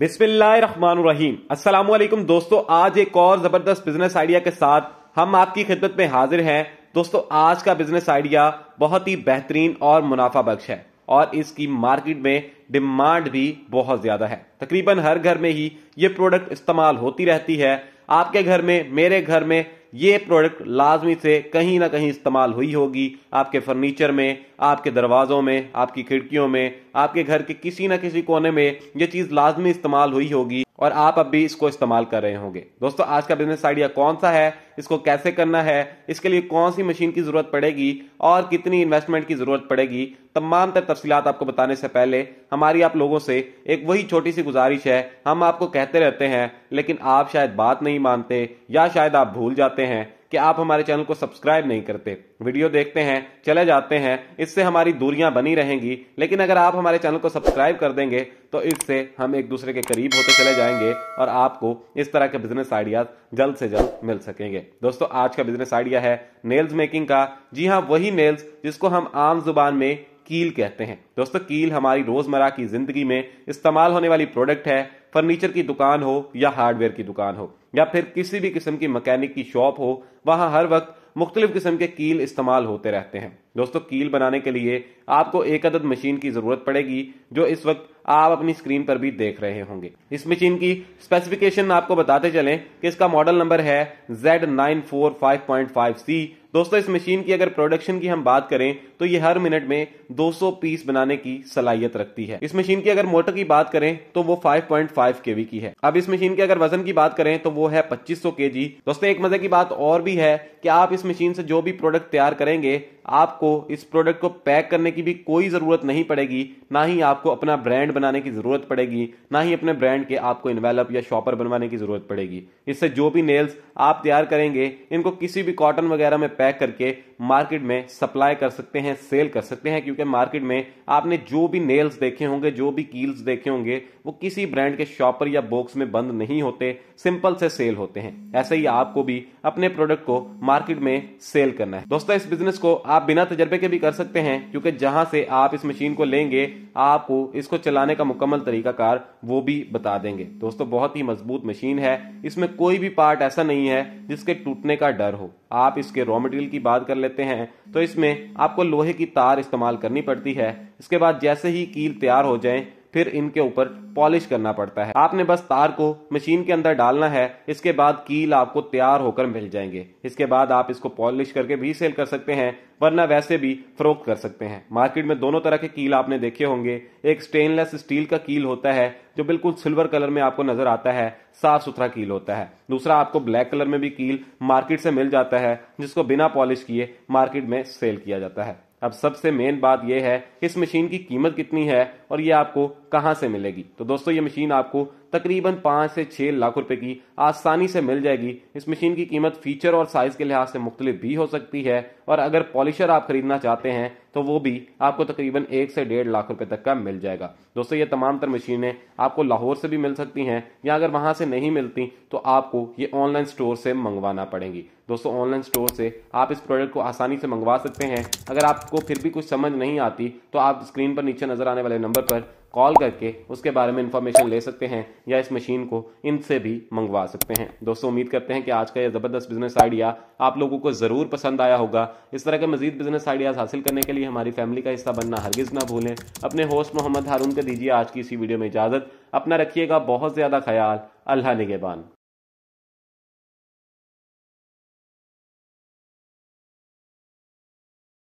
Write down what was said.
बिस्मिल्लाहिर्रहमानुर्रहीम अस्सलाम वालेकुम दोस्तों आज एक और ज़बरदस्त बिजनेस आइडिया के साथ हम आपकी खिदमत में हाजिर हैं दोस्तों आज का बिजनेस आइडिया बहुत ही बेहतरीन और मुनाफा बख्श है और इसकी मार्केट में डिमांड भी बहुत ज़्यादा है तकरीबन हर घर में ही ये प्रोडक्ट इस्तेमाल होती रहती है आपके घर में मेरे घर में ये प्रोडक्ट लाजमी से कहीं ना कहीं इस्तेमाल हुई होगी आपके फर्नीचर में आपके दरवाज़ों में आपकी खिड़कियों में आपके घर के किसी ना किसी कोने में ये चीज़ लाजमी इस्तेमाल हुई होगी और आप अब भी इसको इस्तेमाल कर रहे होंगे दोस्तों आज का बिजनेस आइडिया कौन सा है इसको कैसे करना है इसके लिए कौन सी मशीन की जरूरत पड़ेगी और कितनी इन्वेस्टमेंट की जरूरत पड़ेगी तमाम तर तफसीत आपको बताने से पहले हमारी आप लोगों से एक वही छोटी सी गुजारिश है हम आपको कहते रहते हैं लेकिन आप शायद बात नहीं मानते या शायद आप भूल जाते हैं कि आप हमारे चैनल को सब्सक्राइब नहीं करते वीडियो देखते हैं चले जाते हैं इससे हमारी दूरियां बनी रहेंगी लेकिन अगर आप हमारे चैनल को सब्सक्राइब कर देंगे तो इससे हम एक दूसरे के करीब होते चले जाएंगे और आपको इस तरह के बिजनेस आइडियाज जल्द से जल्द मिल सकेंगे दोस्तों आज का बिजनेस आइडिया है नेल्स मेकिंग का जी हाँ वही नेल्स जिसको हम आम जुबान में कील कहते हैं दोस्तों कील हमारी रोजमर्रा की जिंदगी में इस्तेमाल होने वाली प्रोडक्ट है फर्नीचर की दुकान हो या हार्डवेयर की दुकान हो या फिर किसी भी किस्म की मकैनिक की शॉप हो वहाँ हर वक्त मुख्तलिफ किस्म के कील इस्तेमाल होते रहते हैं दोस्तों कील बनाने के लिए आपको एक अदद मशीन की ज़रूरत पड़ेगी जो इस वक्त आप अपनी स्क्रीन पर भी देख रहे होंगे इस मशीन की स्पेसिफिकेशन आपको बताते चलें कि इसका मॉडल नंबर है Z nine four five point five C दोस्तों इस मशीन की अगर प्रोडक्शन की हम बात करें तो ये हर मिनट में 200 पीस बनाने की सलाहियत रखती है इस मशीन की अगर मोटर की बात करें तो वो 5.5 केवी की है अब इस मशीन के अगर वजन की बात करें तो वो है 2500 केजी दोस्तों एक मजे की बात और भी है कि आप इस मशीन से जो भी प्रोडक्ट तैयार करेंगे आपको आपको इस प्रोडक्ट को पैक करने की भी कोई ज़रूरत नहीं पड़ेगी ना ही आपको अपना ब्रांड बनाने की ज़रूरत पड़ेगी ना ही अपने ब्रांड के आपको इन्वेलप या शॉपर बनवाने की ज़रूरत पड़ेगी इससे जो भी नेल्स आप तैयार करेंगे इनको किसी भी कॉटन वगैरह में पैक करके मार्केट में सप्लाई कर सकते हैं सेल कर सकते हैं क्योंकि मार्केट में आपने जो भी नेल्स देखे होंगे जो भी कील्स देखे होंगे वो किसी ब्रांड के शॉपर या बॉक्स में बंद नहीं होते सिंपल से सेल होते हैं ऐसे ही आपको भी अपने प्रोडक्ट को मार्केट में सेल करना है दोस्तों इस बिजनेस को आप बिना तजर्बे के भी कर सकते हैं क्योंकि जहां से आप इस मशीन को लेंगे आपको इसको चलाने का मुकम्मल तरीकाकार वो भी बता देंगे दोस्तों बहुत ही मजबूत मशीन है इसमें कोई भी पार्ट ऐसा नहीं है जिसके टूटने का डर हो आप इसके रॉ मटेरियल की बात कर लेते हैं तो इसमें आपको लोहे की तार इस्तेमाल करनी पड़ती है इसके बाद जैसे ही कील तैयार हो जाए फिर इनके ऊपर पॉलिश करना पड़ता है आपने बस तार को मशीन के अंदर डालना है इसके बाद कील आपको तैयार होकर मिल जाएंगे इसके बाद आप इसको पॉलिश करके भी सेल कर सकते हैं वरना वैसे भी फरोख्त कर सकते हैं मार्केट में दोनों तरह के कील आपने देखे होंगे एक स्टेनलेस स्टील का कील होता है जो बिल्कुल सिल्वर कलर में आपको नजर आता है साफ सुथरा कील होता है दूसरा आपको ब्लैक कलर में भी कील मार्केट से मिल जाता है जिसको बिना पॉलिश किए मार्केट में सेल किया जाता है अब सबसे मेन बात यह है इस मशीन की कीमत कितनी है और ये आपको कहाँ से मिलेगी तो दोस्तों ये मशीन आपको तकरीबन पांच से छह लाख रुपए की आसानी से मिल जाएगी इस मशीन की कीमत फीचर और साइज़ के लिहाज से मुख्तलिफ भी हो सकती है और अगर पॉलिशर आप खरीदना चाहते हैं तो वो भी आपको तकरीबन एक से डेढ़ लाख रुपए तक का मिल जाएगा दोस्तों ये तमाम तर मशीनें आपको लाहौर से भी मिल सकती हैं या अगर वहां से नहीं मिलती तो आपको ये ऑनलाइन स्टोर से मंगवाना पड़ेगी दोस्तों ऑनलाइन स्टोर से आप इस प्रोडक्ट को आसानी से मंगवा सकते हैं अगर आपको फिर भी कुछ समझ नहीं आती तो आप स्क्रीन पर नीचे नज़र आने वाले नंबर पर कॉल करके उसके बारे में इन्फॉर्मेशन ले सकते हैं या इस मशीन को इनसे भी मंगवा सकते हैं दोस्तों उम्मीद करते हैं कि आज का यह ज़बरदस्त बिजनेस आइडिया आप लोगों को ज़रूर पसंद आया होगा इस तरह के मजीद बिजनेस आइडियाज़ हासिल करने के लिए हमारी फैमिली का हिस्सा बनना हरगिज़ ना भूलें अपने होस्ट मोहम्मद हारून को दीजिए आज की इसी वीडियो में इजाज़त अपना रखिएगा बहुत ज़्यादा ख्याल अल्लाह निगेबान